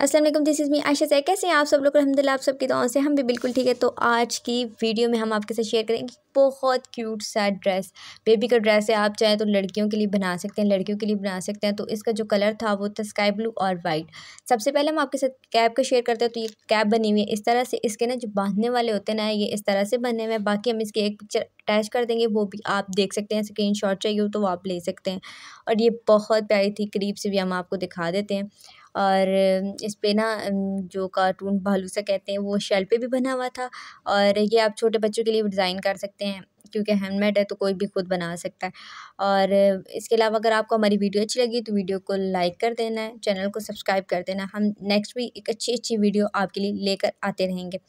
Aslam this is me Ayesha सैर कैसे हैं आप सब लोग अलहमदिल्ला आप सबकी दुआओं से हम भी बिल्कुल ठीक है तो आज की वीडियो में हम आपके साथ शेयर करेंगे बहुत क्यूट सा ड्रेस बेबी का ड्रेस है आप चाहे तो लड़कियों के लिए बना सकते हैं लड़कियों के लिए बना सकते हैं तो इसका जो कलर था वो था स्काई ब्लू और वाइट सबसे पहले हम आपके साथ कैप का शेयर करते हैं तो ये कैप बनी हुई है इस तरह से इसके ना जो बांधने वाले होते हैं ना ये इस तरह से बने हुए हैं बाकी हम इसकी एक पिक्चर अटैच कर देंगे वो भी आप देख सकते हैं स्क्रीन शॉट चाहिए हो तो वो आप ले सकते हैं और ये बहुत प्यारी थी करीब से भी हम आपको दिखा देते हैं और इस पर ना जो कार्टून भालू सा कहते हैं वो शेल पे भी बना हुआ था और ये आप छोटे बच्चों के लिए डिज़ाइन कर सकते हैं क्योंकि हैंडमेड है तो कोई भी ख़ुद बना सकता है और इसके अलावा अगर आपको हमारी वीडियो अच्छी लगी तो वीडियो को लाइक कर देना है चैनल को सब्सक्राइब कर देना हम नेक्स्ट भी एक अच्छी अच्छी वीडियो आपके लिए लेकर आते रहेंगे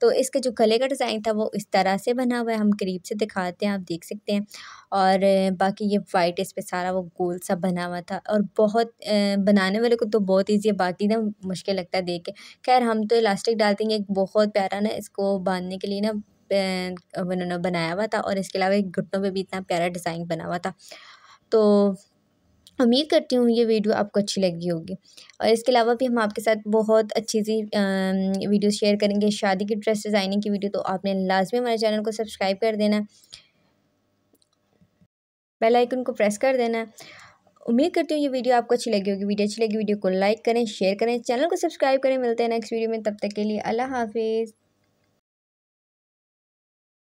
तो इसका जो गले का डिज़ाइन था वो इस तरह से बना हुआ है हम करीब से दिखाते हैं आप देख सकते हैं और बाकी ये वाइट इस पर सारा वो गोल सा बना हुआ था और बहुत बनाने वाले को तो बहुत ईजी है बाकी ना मुश्किल लगता है देख के खैर हम तो इलास्टिक डालते हैं एक बहुत प्यारा ना इसको बांधने के लिए ना उन्होंने बनाया हुआ था और इसके अलावा एक घुटनों पे भी इतना प्यारा डिज़ाइन बना हुआ था तो उम्मीद करती हूँ ये वीडियो आपको अच्छी लगी होगी और इसके अलावा भी हम आपके साथ बहुत अच्छी सी वीडियो शेयर करेंगे शादी की ड्रेस डिज़ाइनिंग की वीडियो तो आपने लाजमी हमारे चैनल को सब्सक्राइब कर देना बेल आइकन को प्रेस कर देना उम्मीद करती हूँ ये वीडियो आपको अच्छी लगी होगी वीडियो अच्छी लगी वीडियो को लाइक करें शेयर करें चैनल को सब्सक्राइब करें मिलते हैं नेक्स्ट वीडियो में तब तक के लिए अल्लाह हाफिज़